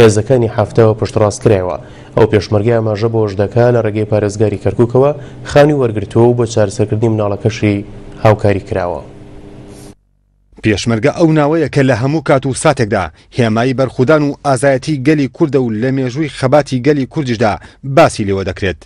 هێزەکانی هەفتەوە پشتڕاست کرایەوە ئەو پێشمەرگی ئاماژە بۆش دەکا لە ڕێگەی پارێزگاری کەرککەوە خانی وەرگرتووە و بۆ چارسەکردنی مناڵەکەشی هاوکاری کراوە. پێشمەرگە ئەو ناوەیە کە لە هەموو کات و ساتێکدا هێمایی بەرخودان و ئازایەتی گەلی کووردە و لە مێژووی خەباتی گەلی کوردیشدا باسی لەوە دەکرێت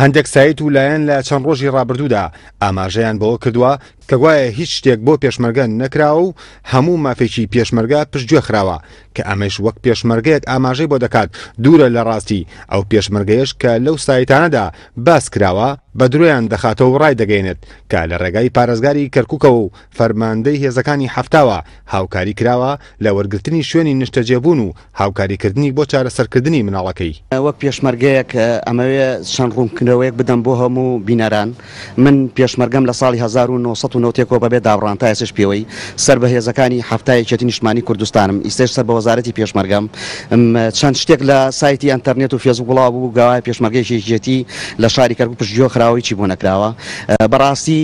هەندێک سایت و لایەن لە چەند ڕۆژی ڕابردوودا ئاماژەیان بەوە کردووە کە گوایە هیچ شتێک بۆ پێشمەرگە نەکراوە و هەموو مافێکی پێشمەرگە پشتگوێخراوە کە ئەمەش وەک پێشمەرگەیەک ئاماژەی بۆ دەکات دوورە لە ڕاستی ئەو پێشمەرگەیەش کە لەو سایتانەدا باس کراوە بە درۆیان دەخاتەوە ڕای دەگەینێت کە لە ڕێگای پارێزگاری کەرککە و فەرماندەی هێزەکانی هەفتاوە هاوکاری کراوە لە وەرگرتنی شوێنی نیشتەجێبوون و هاوکاریکردنی بۆ چارەسەرکردنی مناڵەکەی وەک پێشمەرگەیەک ئەمەوێ شان ڕوونکردنەوەیەک بدەم بۆ هەموو بینەران من پێشمەرگەم لە ساڵی 1900 1970 تێکۆ بەبێ داڕانتایسش پێوەی سەر بە هێزەکانی هەفتای چێتی نیشتمانی کوردستانم ئیسش سەر بە وەزارەتی پێشمەرگەم چەند شتێک لە سایتی ئەتەرنێت و فێزوو گوڵا بوو گاوای پێشمەرگێکی جێتی لە شاری کەرگ پشتیۆ خراوی چی بوو نەکراوە بەڕاستی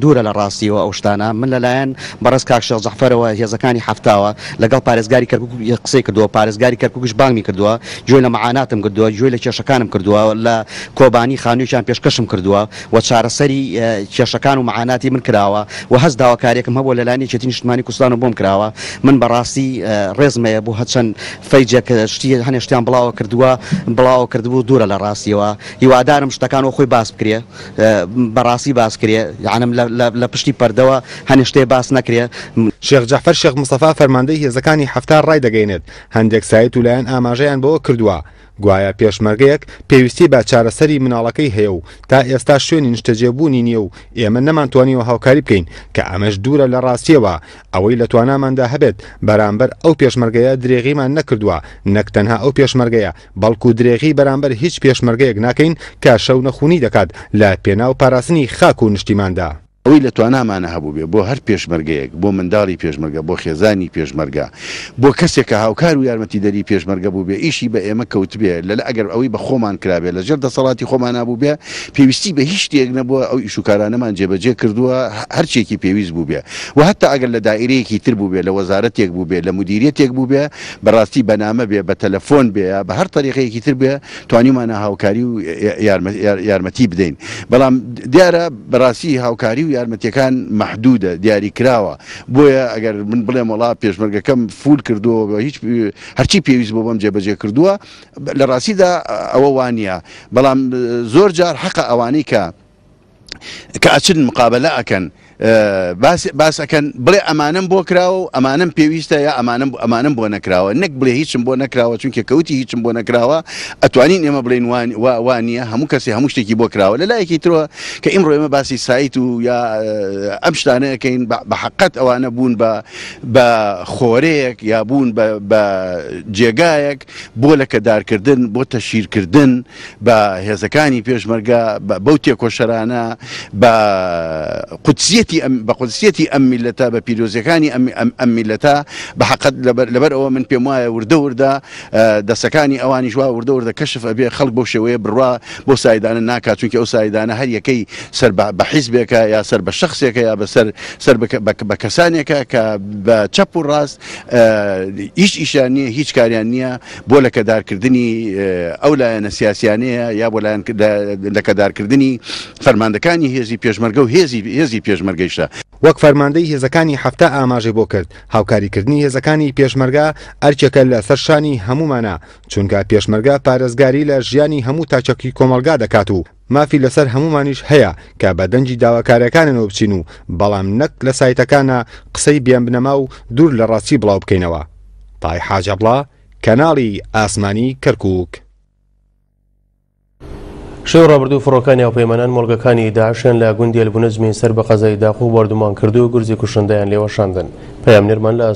دوورە لە ڕاستیەوە ئەو شتانە من لەلایەن بەڕست کاکشە زەحفەرەوە هێزەکانی هەفتاوە لەگەڵ پارێزگاری کەرگ قسەی کردووە پارێزگاری کەرکگوش بانگمی کردووە جوێ لە معاناتم کردووە جوێ لە کێشەکانم کردووە لە کۆبانی خانوویان پێشکەشم کردووە و چارەسەری کێشەکان و معاناتی من من کراوە و هەست داواکاریەکەم هەبوو لە لانی چێتی نیشتمانی کوستان و بۆم کراوە من بەڕاستی ڕێزمەیە بوو هەچەند فەیجێک شتی هەنێشتیان بڵاوە کردووە بڵاوە کردبوو دوورە لە ڕاستیەوە هیوادارم شتەکان و خۆی باس بکرێ بەڕاستی باس کرێ یانم لە پشتی پەردەوە هەنیشتێ باس نەکرێ شێخ جەفەر شێخ مستەفا فەرماندەی هێزەکانی هەفتار ڕای دەگەینێت هەندێک سایت و لایەن ئاماژەیان بەوە کردووە گوایە پێشمەرگەیەک پێویستی بە چارەسەری مناڵەکەی هەیە و تا ئێستا شوێنی نیشتەجێبوونی نییە و ئێمە نەمانتوانیەوە هاوکاری بکەین کە ئەمەش دوورە لە ڕاستیەوە ئەوەی لە تواناماندا هەبێت بەرامبەر ئەو پێشمەرگەیە درێغیمان نەکردووە نەکتەنها ئەو پێشمەرگەیە بەڵکو درێغی بەرامبەر هیچ پێشمەرگەیەک ناکەین کە شەو نەخونی دەکات لە پێناو پاراستنی خاک و نیشتیماندا. ئەوەی لە توانامانە هەبوو بێ بۆ هەر پێشمەرگەیەک بۆ منداڵی پێشمەرگە بۆ خێزانی پێشمەرگە بۆ کەسێکە هاوکار و یارمەتی دەری پێشمەرگە بوو بێ ئیشی بە ئێمە کەوت بێ لەلا ئەگەر ئەوەی بە خۆمان کرابێ لە ژێر دەسەڵاتی خۆمان نبوو بێ پێویستی بە هیچ شتێک نەبووە ئەو ئیشوکارانەمان جێبەجێ کردووە هەرچێکی پێویست بوو بێ و هەتا ئەگەر لە دایرەیەکی تر بوو بێ لە وەزارەتێک بوو بێ لە مدیریەتێک بوو بێ بەڕاستی بەنامە بێ بە تەلەفۆن بێ بە هەر تەریقەیەکی تر بێ توانیمانە هاوکاری و یارمەتی بدەین بەڵام دیارە بەڕاستی هاوکاری و یارمەتیەکان محدودە دیاریکراوە بۆیە ئەگەر من بڵێم وڵا پێشمەرگەکەم فول کردووە هیچ هەرچی پێویست بۆ بەم جێبەجێ کردووە لە ڕاستیدا ئەوە وانە بەڵام زۆر جار حەقە ئەوانەی کە کە ئەچن مقابلە ئەکەن. باسەکەن بڵێ ئەمانم بۆ کراوە و ئەمانم پێویستە یا ئەمانم ئەمانم بۆ نەکراوە نەک بڵێ هیچم بۆ نەکراوە چونکە کەوتی هیچم بۆ نەکراوە ئەتوانین ئێمە بڵین وانە هەموو کەسی هەموو شتێکی بۆ کراوە لە لایەکی ترەوە کە ئیمڕۆ ئێمە باسی سایت و یا ئەم شتانەکەین بە حقەت ئەوانە بوون بە خۆرەیەک یا بوون بە جێگایەک بۆ لەکەدارکردن بۆ تەشیرکردن بە هێزەکانی پێشمەرگە بەو تێکۆشەرانە بە قوتسیەت قدسیەتی بە قدسیەتی ئەم میلەتە بە پیرۆزیەکانی ئەم میلەتە بە حقت لەبەر ئەوە من پێم وایە وردەوردا دەسەکانی ئەوانی ژوا وردەوردە کەشف ئەبێ خەڵک بۆ شێوەیە بڕوا بۆ سایدانە ناکاتونکە ئەو سایدانە هەر یەکەی سەر بە حیزبێکە یا سەر بە شخصێکە یا بەسەر سەر بە کەسانێکە کە بە چەپ و ڕاست ئیش ئیشان نیە هیچ کاریان نییە بۆ لەکەدارکردنی ئەو لایەنە سیاسیانەیە یا بۆ لایەن لەکەدارکردنی فەرماندەکانی هێزی پێشمەرگە و هێزی هێزی پێشمەرگە ڕاگەیشتە وەک فەرماندەی هێزەکانی هەفتە ئاماژێ بۆ کرد هاوکاریکردنی هێزەکانی پێشمەرگا ئەرچەکە لە سەرشانی هەمومانە چونکە پێشمەرگا پارێزگاری لە ژیانی هەموو تاچەکی کۆمەلگا دەکات و مافی لەسەر هەمومانیش هەیە کە بە دەنجی داواکاریەکانەوە بچین و بەڵام نەک لە سایتەکانە قسەی بیان بنەما و دوور لە ڕاستی بڵاو بکەینەوە پای حاجەبڵا کەناڵی ئاسمانی کەرکک شێو ڕابرد و فڕۆکانی هاوپەیمانان مۆلگەکانی داعشیان لە گوندیل بنزمی سەر بە قەزای داخ و بردومان کردو و گورزی کوشندیان لێوەشاندن پەیام نێرمان لە